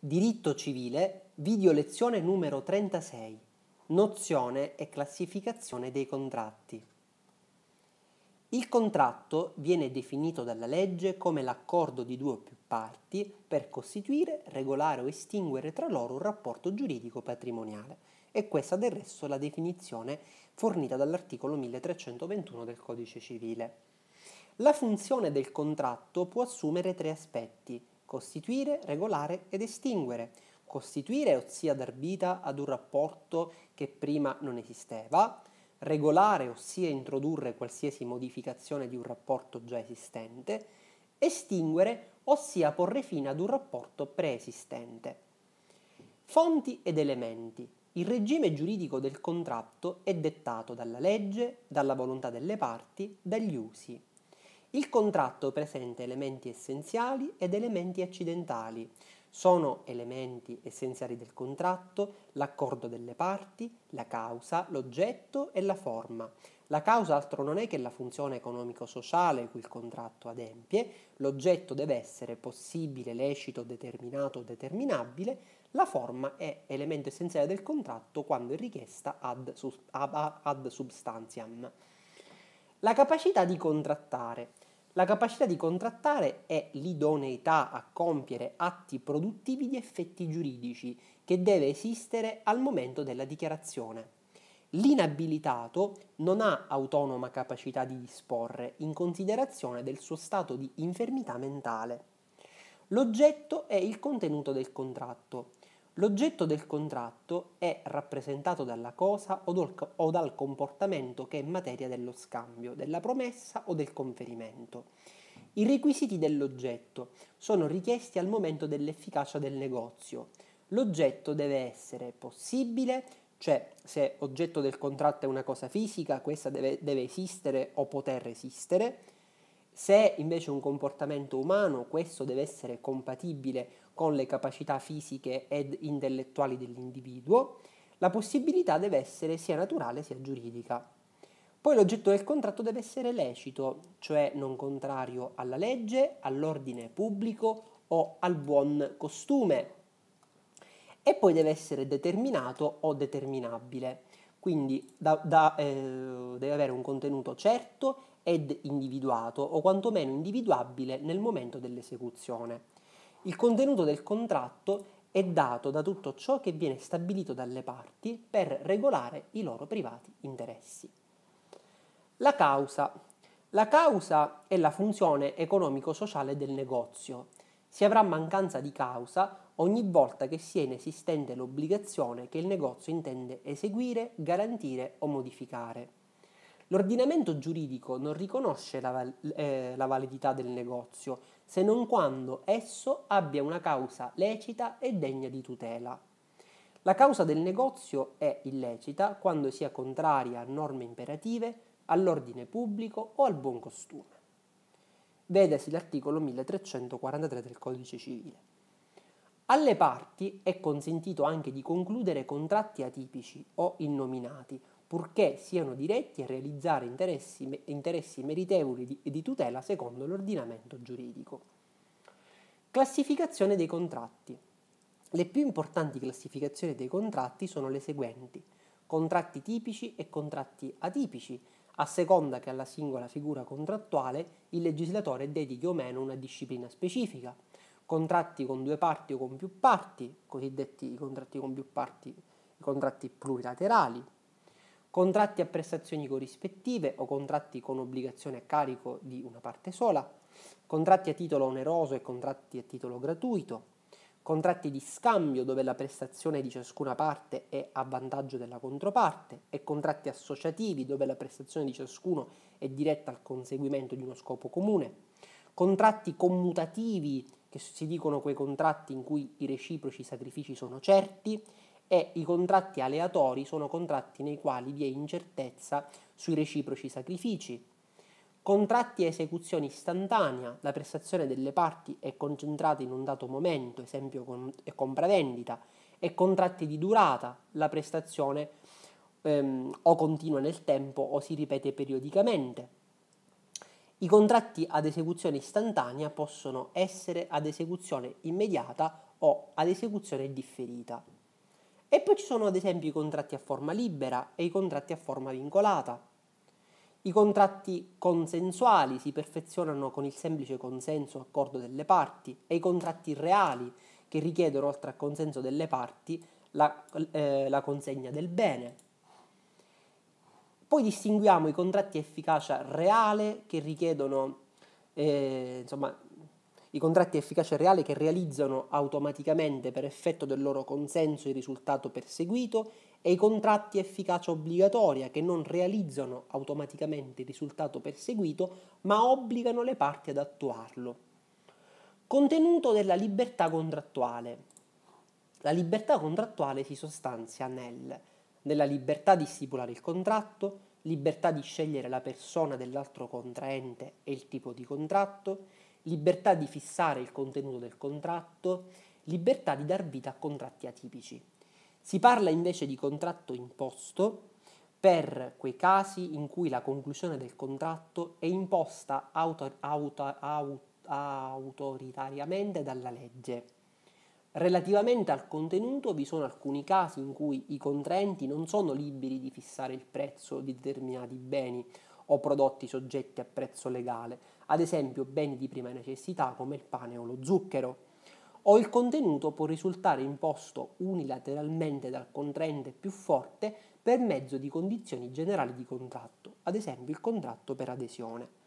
Diritto civile, video lezione numero 36. Nozione e classificazione dei contratti. Il contratto viene definito dalla legge come l'accordo di due o più parti per costituire, regolare o estinguere tra loro un rapporto giuridico patrimoniale. E questa del resto è la definizione fornita dall'articolo 1321 del Codice civile. La funzione del contratto può assumere tre aspetti, costituire, regolare ed estinguere. Costituire, ossia dar vita ad un rapporto che prima non esisteva, regolare, ossia introdurre qualsiasi modificazione di un rapporto già esistente, estinguere, ossia porre fine ad un rapporto preesistente. Fonti ed elementi. Il regime giuridico del contratto è dettato dalla legge, dalla volontà delle parti, dagli usi. Il contratto presenta elementi essenziali ed elementi accidentali. Sono elementi essenziali del contratto l'accordo delle parti, la causa, l'oggetto e la forma. La causa altro non è che la funzione economico-sociale cui il contratto adempie, l'oggetto deve essere possibile, lecito, determinato o determinabile, la forma è elemento essenziale del contratto quando è richiesta ad, ad substantiam. La capacità di contrattare la capacità di contrattare è l'idoneità a compiere atti produttivi di effetti giuridici che deve esistere al momento della dichiarazione. L'inabilitato non ha autonoma capacità di disporre in considerazione del suo stato di infermità mentale. L'oggetto è il contenuto del contratto, L'oggetto del contratto è rappresentato dalla cosa o dal comportamento che è materia dello scambio, della promessa o del conferimento. I requisiti dell'oggetto sono richiesti al momento dell'efficacia del negozio. L'oggetto deve essere possibile, cioè se oggetto del contratto è una cosa fisica, questa deve, deve esistere o poter esistere. Se invece è un comportamento umano, questo deve essere compatibile con le capacità fisiche ed intellettuali dell'individuo, la possibilità deve essere sia naturale sia giuridica. Poi l'oggetto del contratto deve essere lecito, cioè non contrario alla legge, all'ordine pubblico o al buon costume. E poi deve essere determinato o determinabile, quindi da, da, eh, deve avere un contenuto certo ed individuato o quantomeno individuabile nel momento dell'esecuzione. Il contenuto del contratto è dato da tutto ciò che viene stabilito dalle parti per regolare i loro privati interessi. La causa. La causa è la funzione economico-sociale del negozio. Si avrà mancanza di causa ogni volta che sia inesistente l'obbligazione che il negozio intende eseguire, garantire o modificare. L'ordinamento giuridico non riconosce la, val- eh, la validità del negozio se non quando esso abbia una causa lecita e degna di tutela. La causa del negozio è illecita quando sia contraria a norme imperative, all'ordine pubblico o al buon costume. Vedasi l'articolo 1343 del Codice Civile. Alle parti è consentito anche di concludere contratti atipici o innominati purché siano diretti a realizzare interessi, interessi meritevoli di, di tutela secondo l'ordinamento giuridico. Classificazione dei contratti. Le più importanti classificazioni dei contratti sono le seguenti, contratti tipici e contratti atipici, a seconda che alla singola figura contrattuale il legislatore dedichi o meno una disciplina specifica. Contratti con due parti o con più parti, cosiddetti contratti con più parti, contratti plurilaterali, contratti a prestazioni corrispettive o contratti con obbligazione a carico di una parte sola, contratti a titolo oneroso e contratti a titolo gratuito, contratti di scambio dove la prestazione di ciascuna parte è a vantaggio della controparte e contratti associativi dove la prestazione di ciascuno è diretta al conseguimento di uno scopo comune, contratti commutativi che si dicono quei contratti in cui i reciproci sacrifici sono certi e i contratti aleatori sono contratti nei quali vi è incertezza sui reciproci sacrifici. Contratti a esecuzione istantanea, la prestazione delle parti è concentrata in un dato momento, esempio con, è compravendita, e contratti di durata, la prestazione ehm, o continua nel tempo o si ripete periodicamente. I contratti ad esecuzione istantanea possono essere ad esecuzione immediata o ad esecuzione differita. E poi ci sono ad esempio i contratti a forma libera e i contratti a forma vincolata. I contratti consensuali si perfezionano con il semplice consenso o accordo delle parti e i contratti reali che richiedono oltre al consenso delle parti la, eh, la consegna del bene. Poi distinguiamo i contratti a efficacia reale che richiedono eh, insomma, i contratti a efficacia reale che realizzano automaticamente per effetto del loro consenso il risultato perseguito e i contratti a efficacia obbligatoria che non realizzano automaticamente il risultato perseguito ma obbligano le parti ad attuarlo. Contenuto della libertà contrattuale. La libertà contrattuale si sostanzia nel nella libertà di stipulare il contratto, libertà di scegliere la persona dell'altro contraente e il tipo di contratto, libertà di fissare il contenuto del contratto, libertà di dar vita a contratti atipici. Si parla invece di contratto imposto per quei casi in cui la conclusione del contratto è imposta auto, auto, auto, autoritariamente dalla legge. Relativamente al contenuto vi sono alcuni casi in cui i contraenti non sono liberi di fissare il prezzo di determinati beni o prodotti soggetti a prezzo legale, ad esempio beni di prima necessità come il pane o lo zucchero, o il contenuto può risultare imposto unilateralmente dal contraente più forte per mezzo di condizioni generali di contratto, ad esempio il contratto per adesione.